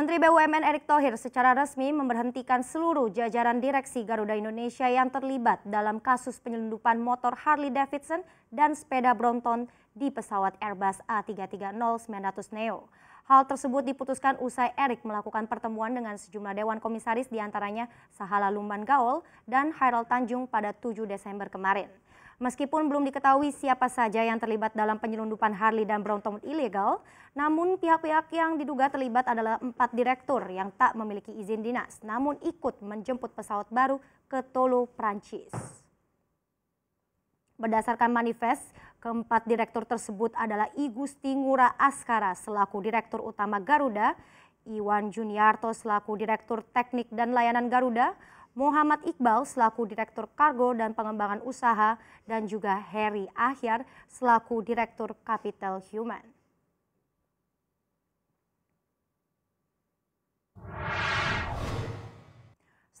Menteri BUMN Erick Thohir secara resmi memberhentikan seluruh jajaran direksi Garuda Indonesia yang terlibat dalam kasus penyelundupan motor Harley Davidson dan sepeda Brompton di pesawat Airbus A330-900 Neo. Hal tersebut diputuskan usai Erick melakukan pertemuan dengan sejumlah dewan komisaris diantaranya Sahala Lumban Gaul dan Hairul Tanjung pada 7 Desember kemarin. Meskipun belum diketahui siapa saja yang terlibat dalam penyelundupan Harley dan Brompton ilegal, namun pihak-pihak yang diduga terlibat adalah empat direktur yang tak memiliki izin dinas, namun ikut menjemput pesawat baru ke Tolo, Prancis. Berdasarkan manifest, keempat direktur tersebut adalah I Gusti Ngura Askara selaku Direktur Utama Garuda, Iwan Juniarto selaku Direktur Teknik dan Layanan Garuda, Muhammad Iqbal selaku Direktur Kargo dan Pengembangan Usaha dan juga Harry Ahyar selaku Direktur Capital Human.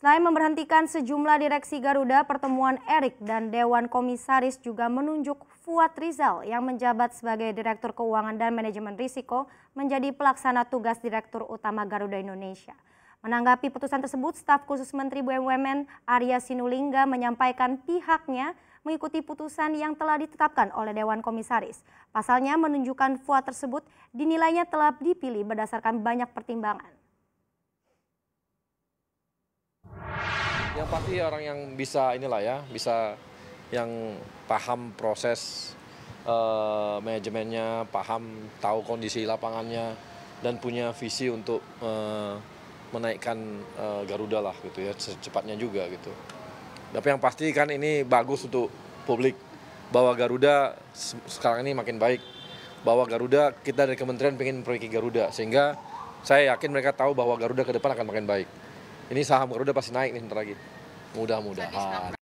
Selain memberhentikan sejumlah direksi Garuda, pertemuan Erik dan Dewan Komisaris juga menunjuk Fuad Rizal yang menjabat sebagai Direktur Keuangan dan Manajemen Risiko menjadi pelaksana tugas Direktur Utama Garuda Indonesia. Menanggapi putusan tersebut, staf khusus Menteri BUMN Arya Sinulinga menyampaikan pihaknya mengikuti putusan yang telah ditetapkan oleh Dewan Komisaris. Pasalnya menunjukkan FUA tersebut dinilainya telah dipilih berdasarkan banyak pertimbangan. Yang pasti orang yang bisa inilah ya, bisa yang paham proses uh, manajemennya, paham tahu kondisi lapangannya dan punya visi untuk uh, menaikkan uh, Garuda lah gitu ya secepatnya juga gitu. Tapi yang pasti kan ini bagus untuk publik bahwa Garuda sekarang ini makin baik. Bahwa Garuda kita dari kementerian ingin memperbaiki Garuda sehingga saya yakin mereka tahu bahwa Garuda ke depan akan makin baik. Ini saham Garuda pasti naik nih sebentar lagi. Mudah-mudahan.